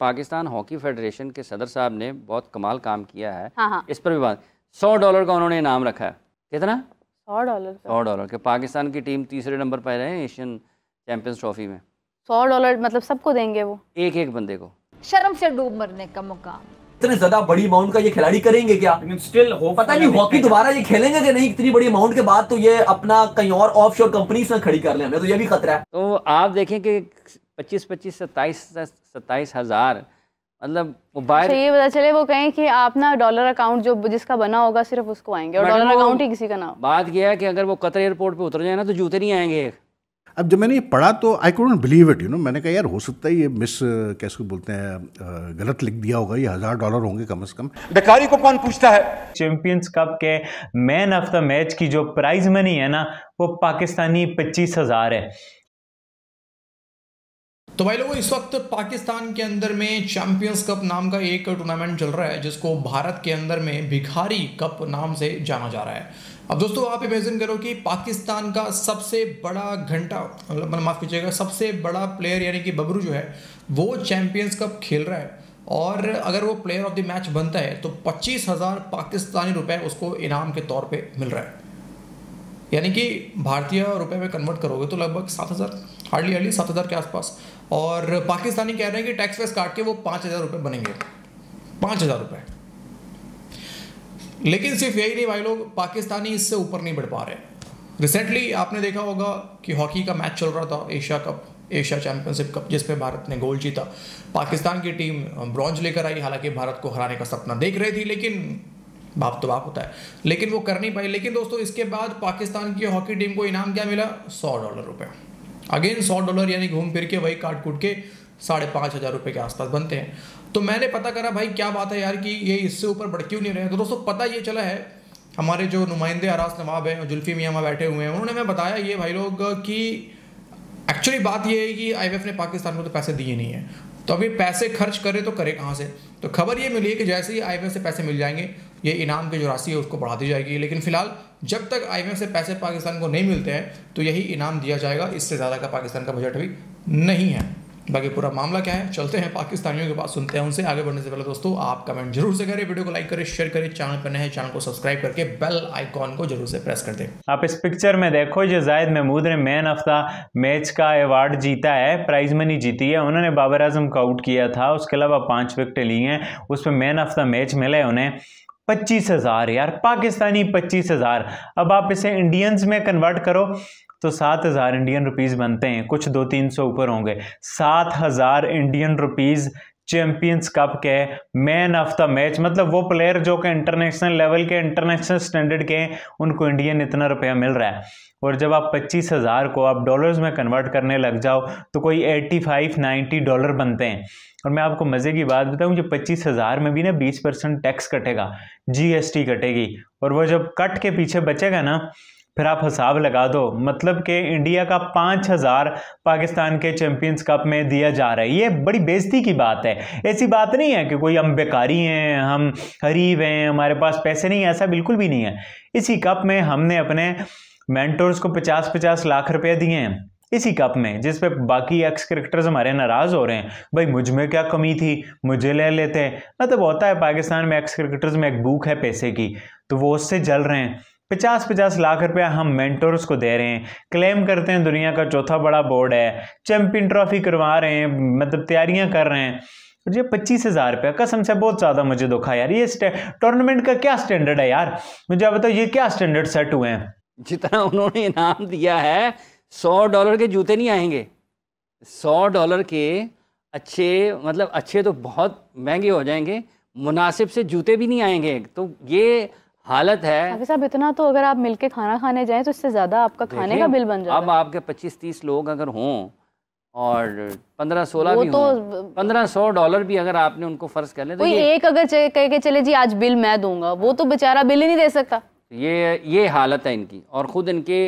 Pakistan hockey federation के सदर साहब ने बहुत कमाल काम किया है हाँ हाँ। इस पर भी बात सौ डॉलर का उन्होंने इनाम रखा है कितना सौ डॉलर सौ डॉलर के पाकिस्तान की टीम तीसरे नंबर पर रहे एशियन चैंपियंस ट्रॉफी में सौ डॉलर मतलब सबको देंगे वो एक एक बंदे को शर्म से डूब मरने का मौका इतने ज्यादा बड़ी अमाउंट का ये खिलाड़ी करेंगे क्या स्टिल हो पता नहीं हॉकी दोबारा ये खेलेंगे कि नहीं इतनी बड़ी अमाउंट के बाद तो ये अपना कहीं और ऑफ कंपनीज में खड़ी कर लेंगे तो ये भी खतरा है तो आप देखें कि पच्चीस पच्चीस सत्ताईस सत्ताईस हज़ार मतलब मोबाइल अच्छा, ये पता चले वो कहें कि आप ना डॉलर अकाउंट जो जिसका बना होगा सिर्फ उसको आएंगे और डॉलर अकाउंट ही किसी का ना बात यह है कि अगर वो कतर एयरपोर्ट पे उतर जाए ना तो जूते नहीं आएंगे अब जब मैंने ये पढ़ा तो I can't believe it you know मैंने कहा यार हो सकता है ये मिस कैसे बोलते हैं गलत लिख दिया होगा ये हज़ार डॉलर होंगे कम से कम डकारी को कौन पूछता है चैंपियंस कप के मैन ऑफ द मैच की जो प्राइज मनी है ना वो पाकिस्तानी पच्चीस हज़ार है तो भाई लोगों इस वक्त पाकिस्तान के अंदर में चैंपियंस कप नाम का एक टूर्नामेंट चल रहा है जिसको भारत के अंदर में भिखारी कप नाम से जाना जा रहा है अब दोस्तों आप इमेजिन करो कि पाकिस्तान का सबसे बड़ा घंटा मतलब माफ़ कीजिएगा सबसे बड़ा प्लेयर यानी कि बबरू जो है वो चैंपियंस कप खेल रहा है और अगर वो प्लेयर ऑफ द मैच बनता है तो पच्चीस हज़ार पाकिस्तानी रुपए उसको इनाम के तौर पर मिल रहा है यानी कि भारतीय रुपए में कन्वर्ट करोगे तो लगभग सात हज़ार हार्डली हार्डली सात हज़ार के आसपास और पाकिस्तानी कह रहे हैं कि टैक्स वैक्स काट के वो पाँच हज़ार रुपये बनेंगे पाँच हज़ार रुपये लेकिन सिर्फ यही नहीं भाई लोग पाकिस्तानी इससे ऊपर नहीं बढ़ पा रहे रिसेंटली आपने देखा होगा कि हॉकी का मैच चल रहा था Asia cup Asia championship cup जिसमें भारत ने गोल्ड जीता पाकिस्तान की टीम ब्रॉन्ज लेकर आई हालांकि भारत को हराने का सपना देख रही थी लेकिन बाप तो बाप होता है लेकिन वो कर नहीं पाई लेकिन दोस्तों इसके बाद पाकिस्तान की हॉकी टीम को इनाम क्या मिला सौ डॉलर रुपये अगेन सौ डॉलर यानी घूम फिर के वही काट कूट के साढ़े पाँच हज़ार रुपये के आसपास बनते हैं तो मैंने पता करा भाई क्या बात है यार कि ये इससे ऊपर बढ़ क्यों नहीं रहे तो दोस्तों पता ये चला है हमारे जो नुमाइंदे आरास नवाब हैं जुल्फी मियाँ वहाँ बैठे हुए हैं उन्होंने मैं बताया ये भाई लोग कि एक्चुअली बात ये है कि आई ने पाकिस्तान को तो पैसे दिए नहीं है तो अभी पैसे खर्च करे तो करे कहाँ से तो खबर ये मिली है कि जैसे ही आई से पैसे मिल जाएंगे ये इनाम की जो राशि है उसको बढ़ा दी जाएगी लेकिन फिलहाल जब तक आई से पैसे पाकिस्तान को नहीं मिलते हैं तो यही इनाम दिया जाएगा इससे ज़्यादा का पाकिस्तान का बजट भी नहीं है बाकी पूरा मामला क्या है चलते हैं पाकिस्तानियों के पास सुनते हैं उनसे आगे बढ़ने से पहले दोस्तों आप कमेंट जरूर से करें वीडियो को लाइक करें शेयर करें चैनल पर नए चैनल को सब्सक्राइब करके बेल आइकॉन को जरूर से प्रेस कर दें आप इस पिक्चर में देखो जो जायद महमूद ने मैन ऑफ द मैच का अवार्ड जीता है प्राइज मनी जीती है उन्होंने बाबर आजम को आउट किया था उसके अलावा पाँच विकटें ली हैं उसमें मैन ऑफ द मैच मिले उन्हें पच्चीस हज़ार यार पाकिस्तानी पच्चीस हज़ार अब आप इसे इंडियंस में कन्वर्ट करो तो सात हज़ार इंडियन रुपीज़ बनते हैं कुछ दो तीन सौ ऊपर होंगे सात हज़ार इंडियन रुपीज़ चैंपियंस कप के मैन ऑफ द मैच मतलब वो प्लेयर जो कि इंटरनेशनल लेवल के इंटरनेशनल स्टैंडर्ड के हैं उनको इंडियन इतना रुपया मिल रहा है और जब आप पच्चीस हज़ार को आप डॉलर्स में कन्वर्ट करने लग जाओ तो कोई 85, फाइव नाइन्टी डॉलर बनते हैं और मैं आपको मज़े की बात बताऊं जो पच्चीस हज़ार में भी ना बीस परसेंट टैक्स कटेगा जीएसटी कटेगी और वो जब कट के पीछे बचेगा ना फिर आप हिसाब लगा दो मतलब कि इंडिया का पाँच हज़ार पाकिस्तान के चैम्पियंस कप में दिया जा रहा है ये बड़ी बेजती की बात है ऐसी बात नहीं है कि कोई हम बेकारी हैं हम गरीब हैं हमारे पास पैसे नहीं है ऐसा बिल्कुल भी नहीं है इसी कप में हमने अपने मैंटोर्स को पचास पचास लाख रुपये दिए हैं इसी कप में जिस पे बाकी एक्स क्रिकेटर्स हमारे नाराज़ हो रहे हैं भाई मुझ में क्या कमी थी मुझे ले लेते हैं मतलब होता है पाकिस्तान में एक्स क्रिकेटर्स में एक भूख है पैसे की तो वो उससे जल रहे हैं पचास पचास लाख रुपया हम मेंटोर्स को दे रहे हैं क्लेम करते हैं दुनिया का चौथा बड़ा बोर्ड है चैंपियन ट्रॉफी करवा रहे हैं मतलब तैयारियां कर रहे हैं और ये पच्चीस हज़ार रुपया कसम से बहुत ज़्यादा मुझे दुखा यार ये टूर्नामेंट का क्या स्टैंडर्ड है यार मुझे आप बताओ ये क्या स्टैंडर्ड सेट हुए हैं जितना उन्होंने इनाम दिया है सौ डॉलर के जूते नहीं आएंगे सौ डॉलर के अच्छे मतलब अच्छे तो बहुत महंगे हो जाएंगे मुनासिब से जूते भी नहीं आएंगे तो ये हालत है साहब इतना तो अगर आप मिलके खाना खाने जाएं तो इससे ज़्यादा आपका खाने का बिल बन जाएगा अब आपके 25-30 लोग अगर हों और पंद्रह सोलह भी तो पंद्रह सौ डॉलर भी अगर आपने उनको फर्ज कर ले तो एक अगर कह के चले जी आज बिल मैं दूंगा वो तो बेचारा बिल ही नहीं दे सकता ये ये हालत है इनकी और खुद इनके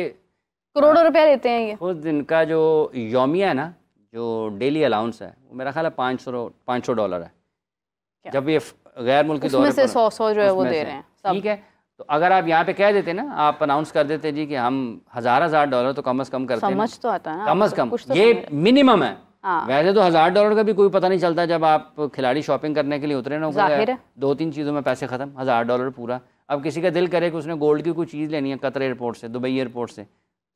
करोड़ों रुपया लेते हैं ये खुद इनका जो योमिया है ना जो डेली अलाउंस है वो मेरा ख्याल है पाँच सौ पाँच सौ डॉलर है जब ये गैर मुल्क सौ सौ जो है वो दे रहे हैं ठीक है तो अगर आप यहाँ पे कह देते ना आप अनाउंस कर देते जी कि हम हजार हजार डॉलर तो कम अज कम करते समझ तो आता है कम अज कम तो ये मिनिमम है हाँ। वैसे तो हजार डॉलर का भी कोई पता नहीं चलता जब आप खिलाड़ी शॉपिंग करने के लिए उतरे ना दो तीन चीज़ों में पैसे खत्म हजार डॉलर पूरा अब किसी का दिल करे कि उसने गोल्ड की कोई चीज़ लेनी है कतर एयरपोर्ट से दुबई एयरपोर्ट से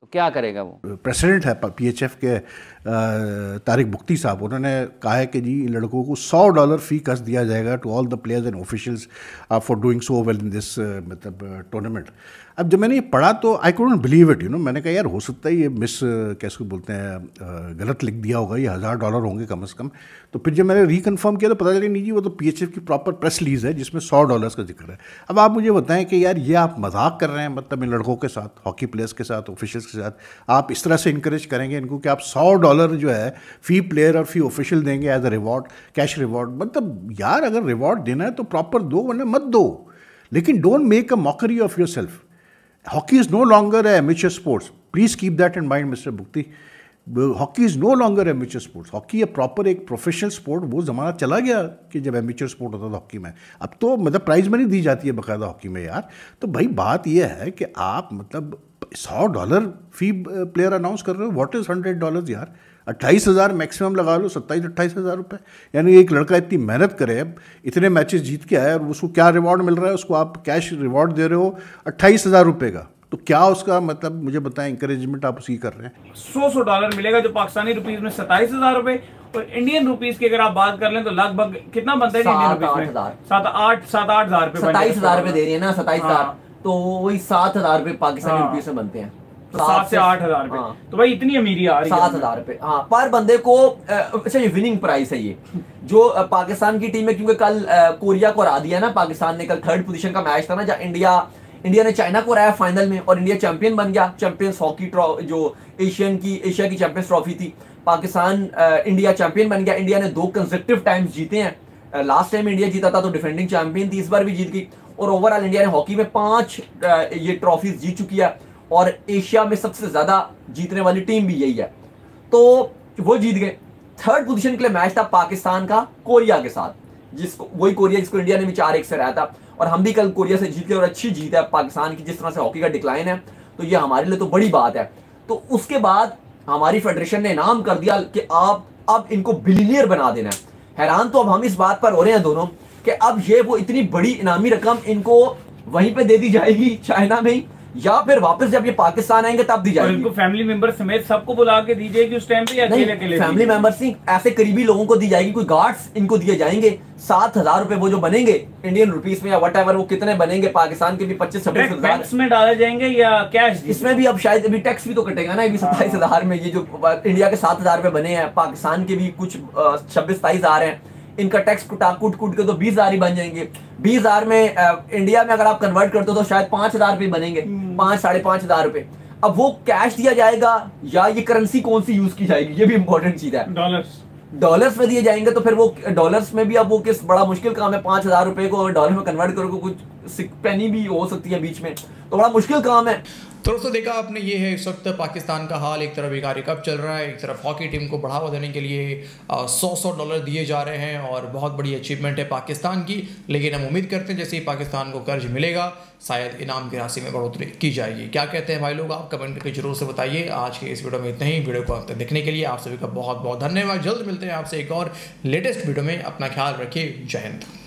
तो क्या करेगा वो प्रेसिडेंट है पीएचएफ के तारिक बुख्ती साहब उन्होंने कहा है कि जी इन लड़कों को सौ डॉलर फी कस दिया जाएगा to all the players and officials for doing so well in this मतलब टूर्नामेंट uh, अब जब मैंने ये पढ़ा तो I can't believe it you know मैंने कहा यार हो सकता है ये मिस कैसे बोलते हैं गलत लिख दिया होगा ये हज़ार डॉलर होंगे कम से कम तो फिर जब मैंने रिकन्फर्म किया तो पता चला नहीं जी वो तो पी की प्रॉपर प्रेस लीज है जिसमें सौ डॉलर्स का जिक्र है अब आप मुझे बताएं कि यार ये आप मजाक कर रहे हैं मतलब इन लड़कों के साथ हॉकी प्लेयर्स के साथ ऑफिशियल्स के साथ आप इस तरह से इंकरेज करेंगे इनको कि आप सौ डॉलर जो है फ़ी प्लेयर और फ़ी ऑफिशियल देंगे as a reward cash reward मतलब यार अगर रिवॉर्ड देना है तो प्रॉपर दो वरना मत दो लेकिन don't make a mockery of yourself hockey is no longer a amateur sport. Please keep that in mind, Mr. Bhukti. Hockey is no longer amateur sports hockey a proper एक professional sport वो ज़माना चला गया कि जब एमिचर sport होता था hockey में अब तो मतलब प्राइज़ मनी दी जाती है बाकायदा हॉकी में यार तो भाई बात यह है कि आप मतलब सौ डॉलर फी प्लेयर अनाउंस कर रहे हो वॉट इज़ हंड्रेड डॉलर यार अट्ठाईस हज़ार मैक्सिमम लगा लो सत्ताईस अट्ठाईस हज़ार रुपये यानी एक लड़का इतनी मेहनत करे अब इतने मैचेस जीत के आया और उसको क्या रिवॉर्ड मिल रहा है उसको आप कैश रिवॉर्ड दे रहे हो अट्ठाईस हज़ार रुपये का तो क्या उसका मतलब मुझे बताएं इंकरेजमेंट आप उसकी कर रहे हैं सौ सौ डॉलर मिलेगा जो पाकिस्तानी रुपीज में सताइस हजार रुपए और इंडियन रुपीज की अगर आप बात कर लें तो लगभग कितना बनता है सात आठ सात आठ हजार सताइस हजार रुपए दे रही है ना सताइस हजार हाँ। तो वही सात हजार रुपए पाकिस्तानी रुपीज हाँ। में बनते हैं तो सात से आठ हजार हाँ। तो भाई इतनी अमीरी आ रही है सात हजार रुपए हाँ, पर बंदे को अच्छा ये विनिंग प्राइस है ये जो पाकिस्तान की टीम है क्योंकि कल कोरिया को हरा दिया ना पाकिस्तान ने कल थर्ड पोजिशन का मैच था ना जहाँ इंडिया इंडिया ने चाइना को हराया फाइनल में और इंडिया चैंपियन बन गया चैंपियंस हॉकी जो एशियन की एशिया की चैंपियंस ट्रॉफी थी पाकिस्तान इंडिया चैंपियन बन गया इंडिया ने दो कंस्ट्रक्टिव टाइम्स जीते हैं लास्ट टाइम इंडिया जीता था तो डिफेंडिंग चैंपियन थी इस बार भी जीत गई और ओवरऑल इंडिया ने हॉकी में पांच ये ट्रॉफीज जीत चुकी है और एशिया में सबसे ज़्यादा जीतने वाली टीम भी यही है तो वो जीत गए थर्ड पोजीशन के लिए मैच था पाकिस्तान का कोरिया के साथ जिसको वही कोरिया जिसको इंडिया ने भी चार एक से रहा था और हम भी कल कोरिया से जीत गए और अच्छी जीत है पाकिस्तान की जिस तरह से हॉकी का डिक्लाइन है तो ये हमारे लिए तो बड़ी बात है तो उसके बाद हमारी फेडरेशन ने इनाम कर दिया कि आप अब इनको बिलीनियर बना देना हैरान तो अब हम इस बात पर हो रहे हैं दोनों कि अब ये वो इतनी बड़ी इनामी रकम इनको वहीं पे दे दी जाएगी चाइना में ही या फिर वापस जब ये पाकिस्तान आएंगे तब दी जाएगी इनको फैमिली मेंबर समेत सबको बुला के दीजिए कि उस टाइम पे अकेले अकेले फैमिली मेंबर्स नहीं ऐसे करीबी लोगों को दी जाएगी कोई गार्ड्स इनको दिए जाएंगे सात हजार रुपए वो जो बनेंगे इंडियन रुपीस में या वट वो कितने बनेंगे पाकिस्तान के भी पच्चीस छब्बीस हजार में डाले जाएंगे या कैश इसमें भी अब शायद अभी टैक्स भी तो कटेगा ना अभी सत्ताईस हाँ। हजार में ये जो इंडिया के सात हजार रुपए बने हैं पाकिस्तान के भी कुछ छब्बीस सताईस हजार है इनका टैक्स कुटा कूट कूट के तो बीस हजार ही बन जाएंगे बीस हजार में इंडिया में अगर आप कन्वर्ट करते हो तो शायद पांच हजार रुपए बनेंगे हम्म। पांच साढ़े पांच हजार रुपए अब वो कैश दिया जाएगा या ये करेंसी कौन सी यूज की जाएगी ये भी इंपॉर्टेंट चीज है डॉलर्स डॉलर्स में दिए जाएंगे तो फिर वो डॉलर्स में भी अब वो किस बड़ा मुश्किल काम है पांच हजार रुपए को डॉलर में कन्वर्ट करोगे कुछ पेनी भी हो सकती है बीच में तो बड़ा मुश्किल काम है तो दोस्तों देखा आपने ये है इस वक्त पाकिस्तान का हाल एक तरफ एक कप चल रहा है एक तरफ हॉकी टीम को बढ़ावा देने के लिए सौ सौ डॉलर दिए जा रहे हैं और बहुत बड़ी अचीवमेंट है पाकिस्तान की लेकिन हम उम्मीद करते हैं जैसे ही पाकिस्तान को कर्ज मिलेगा शायद इनाम की राशि में बढ़ोतरी की जाएगी क्या कहते हैं भाई लोग आप कमेंट करके जरूर से बताइए आज के इस वीडियो में इतना ही वीडियो को अंतर तक देखने के लिए आप सभी का बहुत बहुत धन्यवाद जल्द मिलते हैं आपसे एक और लेटेस्ट वीडियो में अपना ख्याल रखिए जय हिंद